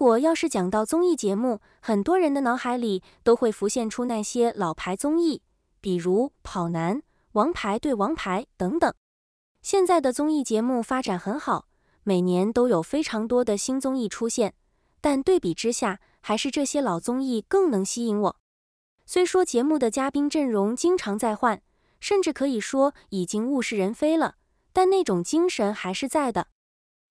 果要是讲到综艺节目，很多人的脑海里都会浮现出那些老牌综艺，比如《跑男》《王牌对王牌》等等。现在的综艺节目发展很好，每年都有非常多的新综艺出现，但对比之下，还是这些老综艺更能吸引我。虽说节目的嘉宾阵容经常在换，甚至可以说已经物是人非了，但那种精神还是在的。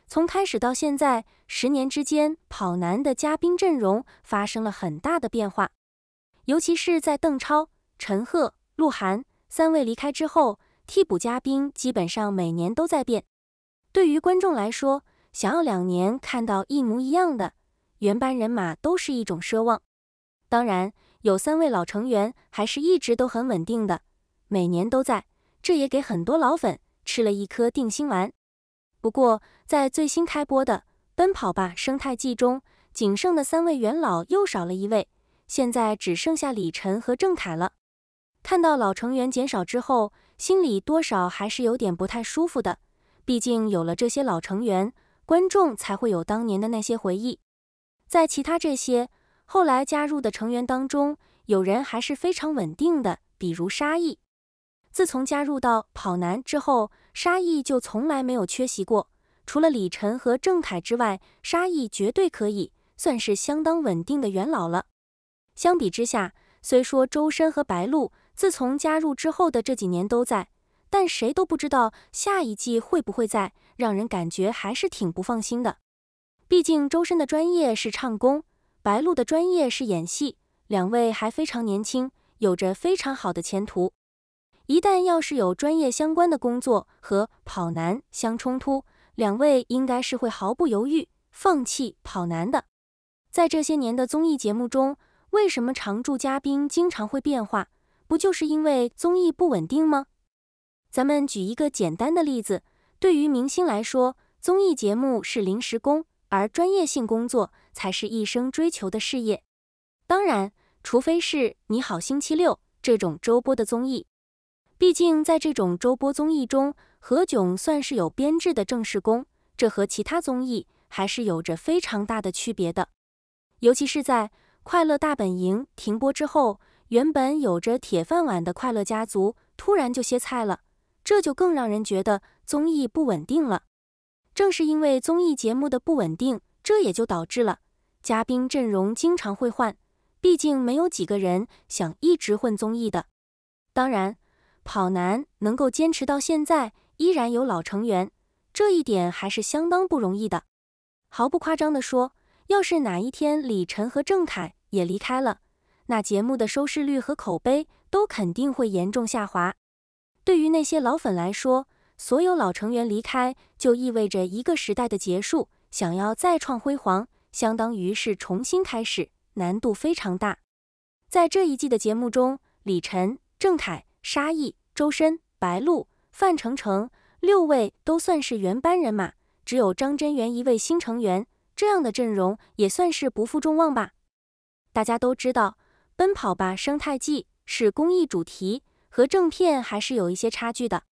从开始到现在。十年之间，《跑男》的嘉宾阵容发生了很大的变化，尤其是在邓超、陈赫、鹿晗三位离开之后，替补嘉宾基本上每年都在变。对于观众来说，想要两年看到一模一样的原班人马都是一种奢望。当然，有三位老成员还是一直都很稳定的，每年都在，这也给很多老粉吃了一颗定心丸。不过，在最新开播的。奔跑吧生态季中，仅剩的三位元老又少了一位，现在只剩下李晨和郑恺了。看到老成员减少之后，心里多少还是有点不太舒服的。毕竟有了这些老成员，观众才会有当年的那些回忆。在其他这些后来加入的成员当中，有人还是非常稳定的，比如沙溢。自从加入到跑男之后，沙溢就从来没有缺席过。除了李晨和郑恺之外，沙溢绝对可以算是相当稳定的元老了。相比之下，虽说周深和白鹿自从加入之后的这几年都在，但谁都不知道下一季会不会在，让人感觉还是挺不放心的。毕竟周深的专业是唱功，白鹿的专业是演戏，两位还非常年轻，有着非常好的前途。一旦要是有专业相关的工作和跑男相冲突，两位应该是会毫不犹豫放弃跑男的。在这些年的综艺节目中，为什么常驻嘉宾经常会变化？不就是因为综艺不稳定吗？咱们举一个简单的例子：对于明星来说，综艺节目是临时工，而专业性工作才是一生追求的事业。当然，除非是你好星期六这种周播的综艺。毕竟，在这种周播综艺中。何炅算是有编制的正式工，这和其他综艺还是有着非常大的区别的。尤其是在《快乐大本营》停播之后，原本有着铁饭碗的《快乐家族》突然就歇菜了，这就更让人觉得综艺不稳定了。正是因为综艺节目的不稳定，这也就导致了嘉宾阵容经常会换，毕竟没有几个人想一直混综艺的。当然，《跑男》能够坚持到现在。依然有老成员，这一点还是相当不容易的。毫不夸张地说，要是哪一天李晨和郑凯也离开了，那节目的收视率和口碑都肯定会严重下滑。对于那些老粉来说，所有老成员离开就意味着一个时代的结束，想要再创辉煌，相当于是重新开始，难度非常大。在这一季的节目中，李晨、郑凯、沙溢、周深、白鹿。范丞丞六位都算是原班人马，只有张真源一位新成员。这样的阵容也算是不负众望吧。大家都知道，《奔跑吧生态季》是公益主题，和正片还是有一些差距的。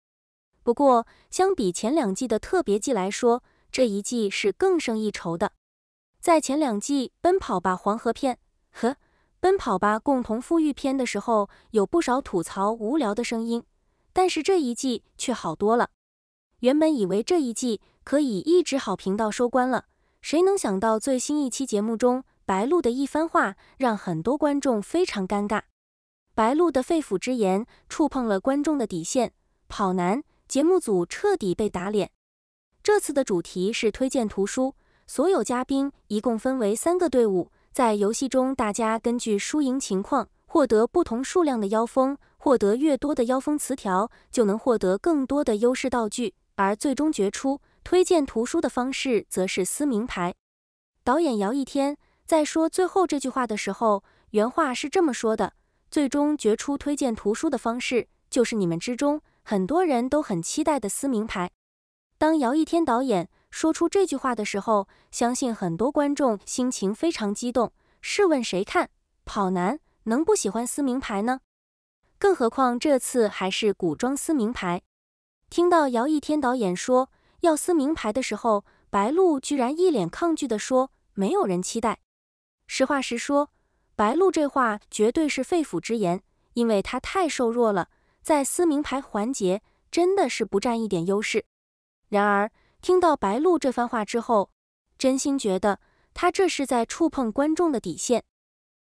不过，相比前两季的特别季来说，这一季是更胜一筹的。在前两季《奔跑吧黄河篇》和《奔跑吧共同富裕篇》的时候，有不少吐槽无聊的声音。但是这一季却好多了。原本以为这一季可以一直好评到收官了，谁能想到最新一期节目中白鹿的一番话让很多观众非常尴尬。白鹿的肺腑之言触碰了观众的底线，跑男节目组彻底被打脸。这次的主题是推荐图书，所有嘉宾一共分为三个队伍，在游戏中大家根据输赢情况获得不同数量的妖风。获得越多的妖风词条，就能获得更多的优势道具。而最终决出推荐图书的方式，则是撕名牌。导演姚一天在说最后这句话的时候，原话是这么说的：“最终决出推荐图书的方式，就是你们之中很多人都很期待的撕名牌。”当姚一天导演说出这句话的时候，相信很多观众心情非常激动。试问谁看跑男能不喜欢撕名牌呢？更何况这次还是古装撕名牌。听到姚一天导演说要撕名牌的时候，白鹿居然一脸抗拒的说：“没有人期待。”实话实说，白鹿这话绝对是肺腑之言，因为他太瘦弱了，在撕名牌环节真的是不占一点优势。然而，听到白鹿这番话之后，真心觉得他这是在触碰观众的底线。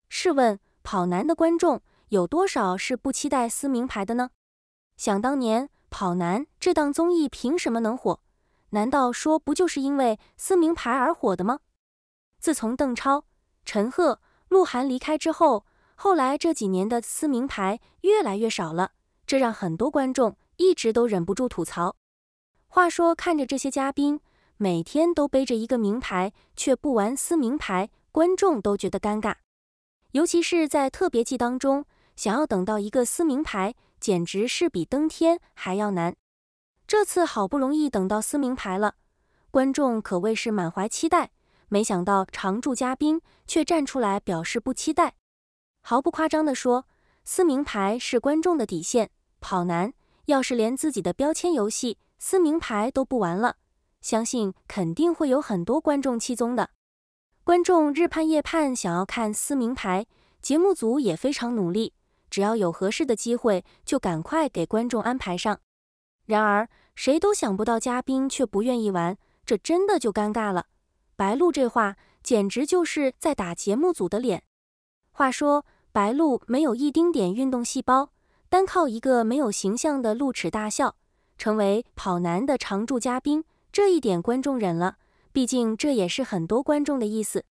试问，跑男的观众？有多少是不期待撕名牌的呢？想当年《跑男》这档综艺凭什么能火？难道说不就是因为撕名牌而火的吗？自从邓超、陈赫、鹿晗离开之后，后来这几年的撕名牌越来越少了，这让很多观众一直都忍不住吐槽。话说，看着这些嘉宾每天都背着一个名牌，却不玩撕名牌，观众都觉得尴尬。尤其是在特别季当中。想要等到一个撕名牌，简直是比登天还要难。这次好不容易等到撕名牌了，观众可谓是满怀期待。没想到常驻嘉宾却站出来表示不期待。毫不夸张地说，撕名牌是观众的底线。跑男要是连自己的标签游戏撕名牌都不玩了，相信肯定会有很多观众弃宗的。观众日盼夜盼想要看撕名牌，节目组也非常努力。只要有合适的机会，就赶快给观众安排上。然而，谁都想不到嘉宾却不愿意玩，这真的就尴尬了。白鹿这话简直就是在打节目组的脸。话说，白鹿没有一丁点运动细胞，单靠一个没有形象的露齿大笑，成为跑男的常驻嘉宾，这一点观众忍了，毕竟这也是很多观众的意思。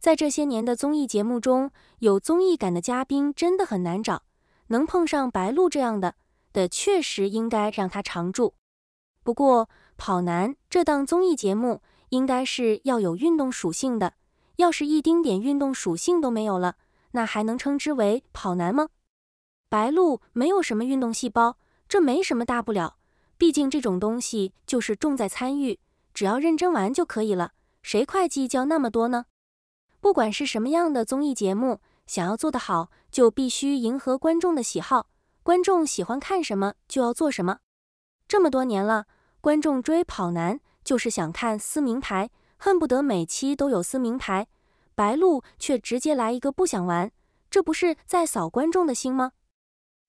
在这些年的综艺节目中，有综艺感的嘉宾真的很难找，能碰上白鹿这样的的，确实应该让他常驻。不过，《跑男》这档综艺节目应该是要有运动属性的，要是一丁点运动属性都没有了，那还能称之为跑男吗？白鹿没有什么运动细胞，这没什么大不了，毕竟这种东西就是重在参与，只要认真玩就可以了，谁会计较那么多呢？不管是什么样的综艺节目，想要做得好，就必须迎合观众的喜好。观众喜欢看什么，就要做什么。这么多年了，观众追跑男就是想看撕名牌，恨不得每期都有撕名牌。白鹿却直接来一个不想玩，这不是在扫观众的心吗？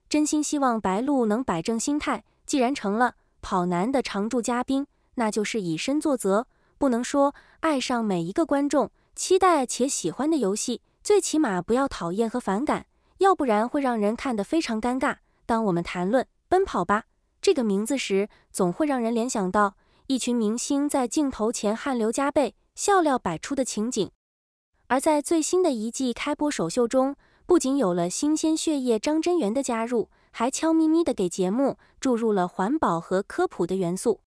真心希望白鹿能摆正心态，既然成了跑男的常驻嘉宾，那就是以身作则，不能说爱上每一个观众。期待且喜欢的游戏，最起码不要讨厌和反感，要不然会让人看得非常尴尬。当我们谈论《奔跑吧》这个名字时，总会让人联想到一群明星在镜头前汗流浃背、笑料百出的情景。而在最新的一季开播首秀中，不仅有了新鲜血液张真源的加入，还悄咪咪地给节目注入了环保和科普的元素。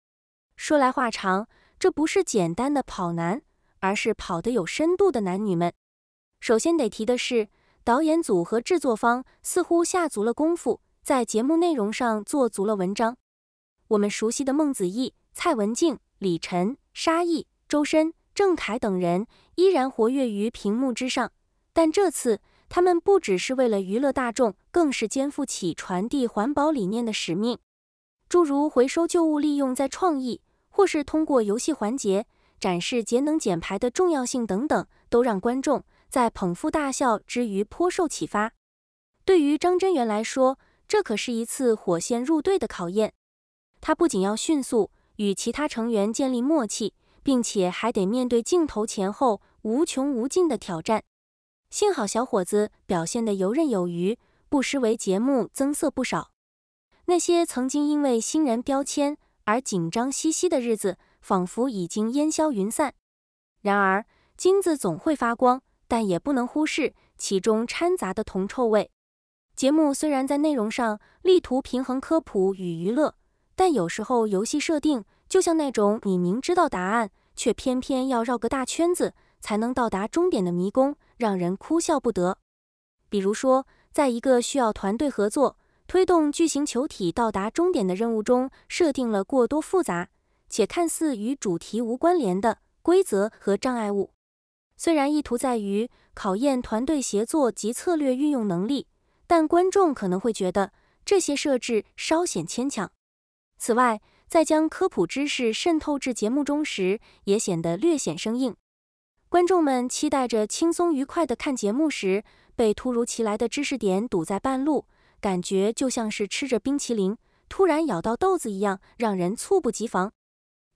说来话长，这不是简单的跑男。而是跑得有深度的男女们。首先得提的是，导演组和制作方似乎下足了功夫，在节目内容上做足了文章。我们熟悉的孟子义、蔡文静、李晨、沙溢、周深、郑恺等人依然活跃于屏幕之上，但这次他们不只是为了娱乐大众，更是肩负起传递环保理念的使命。诸如回收旧物利用在创意，或是通过游戏环节。展示节能减排的重要性等等，都让观众在捧腹大笑之余颇受启发。对于张真源来说，这可是一次火线入队的考验。他不仅要迅速与其他成员建立默契，并且还得面对镜头前后无穷无尽的挑战。幸好小伙子表现得游刃有余，不失为节目增色不少。那些曾经因为新人标签而紧张兮兮的日子。仿佛已经烟消云散。然而，金子总会发光，但也不能忽视其中掺杂的铜臭味。节目虽然在内容上力图平衡科普与娱乐，但有时候游戏设定就像那种你明知道答案，却偏偏要绕个大圈子才能到达终点的迷宫，让人哭笑不得。比如说，在一个需要团队合作推动巨型球体到达终点的任务中，设定了过多复杂。且看似与主题无关联的规则和障碍物，虽然意图在于考验团队协作及策略运用能力，但观众可能会觉得这些设置稍显牵强。此外，在将科普知识渗透至节目中时，也显得略显生硬。观众们期待着轻松愉快地看节目时，被突如其来的知识点堵在半路，感觉就像是吃着冰淇淋突然咬到豆子一样，让人猝不及防。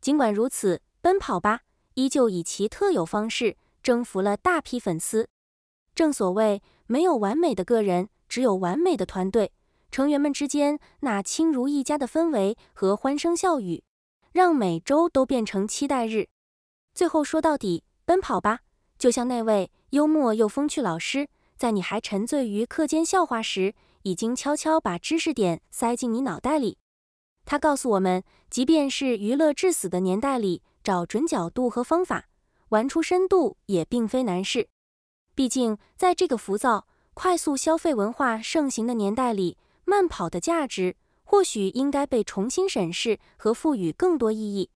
尽管如此，《奔跑吧》依旧以其特有方式征服了大批粉丝。正所谓，没有完美的个人，只有完美的团队。成员们之间那亲如一家的氛围和欢声笑语，让每周都变成期待日。最后说到底，《奔跑吧》就像那位幽默又风趣老师，在你还沉醉于课间笑话时，已经悄悄把知识点塞进你脑袋里。他告诉我们，即便是娱乐至死的年代里，找准角度和方法，玩出深度也并非难事。毕竟，在这个浮躁、快速消费文化盛行的年代里，慢跑的价值或许应该被重新审视和赋予更多意义。